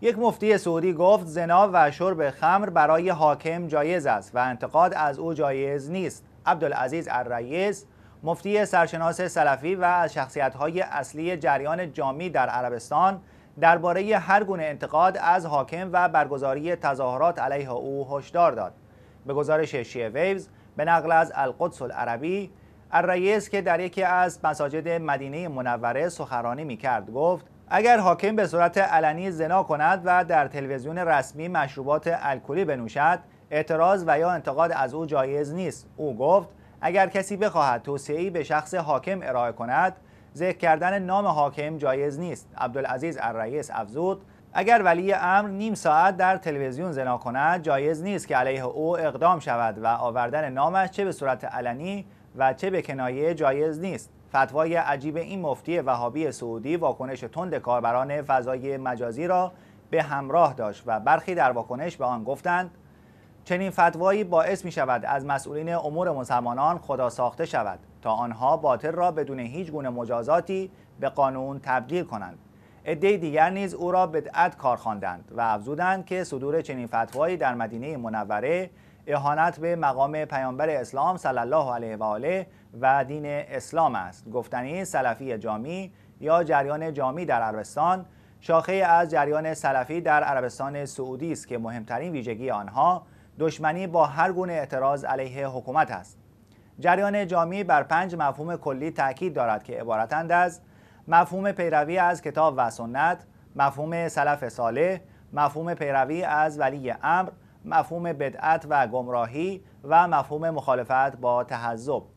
یک مفتی سعودی گفت زنا و شرب خمر برای حاکم جایز است و انتقاد از او جایز نیست عبدالعزیز الرئیس مفتی سرشناس سلفی و از شخصیت‌های اصلی جریان جامی در عربستان درباره هر گونه انتقاد از حاکم و برگزاری تظاهرات علیه او هشدار داد به گزارش شیع ویوز به نقل از القدس العربی الرئیس که در یکی از مساجد مدینه منوره سخرانی می گفت اگر حاکم به صورت علنی زنا کند و در تلویزیون رسمی مشروبات الکلی بنوشد اعتراض و یا انتقاد از او جایز نیست او گفت اگر کسی بخواهد توصیه‌ای به شخص حاکم ارائه کند ذکر کردن نام حاکم جایز نیست عبدالعزیز الرئیس افزود اگر ولی امر نیم ساعت در تلویزیون زنا کند جایز نیست که علیه او اقدام شود و آوردن نامش چه به صورت علنی و چه به کنایه جایز نیست فتوای عجیب این مفتی وهابی سعودی واکنش تند کاربران فضای مجازی را به همراه داشت و برخی در واکنش به آن گفتند چنین فتوایی باعث می شود از مسئولین امور مسلمانان خدا ساخته شود تا آنها باطل را بدون هیچ گونه مجازاتی به قانون تبدیل کنند عده دیگر نیز او را بدعت کار خواندند و افزودند که صدور چنین فتوایی در مدینه منوره اهانت به مقام پیامبر اسلام صلی الله علیه و آله و دین اسلام است گفتنی سلفی جامی یا جریان جامی در عربستان شاخه از جریان سلفی در عربستان سعودی است که مهمترین ویژگی آنها دشمنی با هر گونه اعتراض علیه حکومت است جریان جامی بر پنج مفهوم کلی تاکید دارد که عبارتند از مفهوم پیروی از کتاب و سنت مفهوم سلف صالح مفهوم پیروی از ولی امر مفهوم بدعت و گمراهی و مفهوم مخالفت با تحذب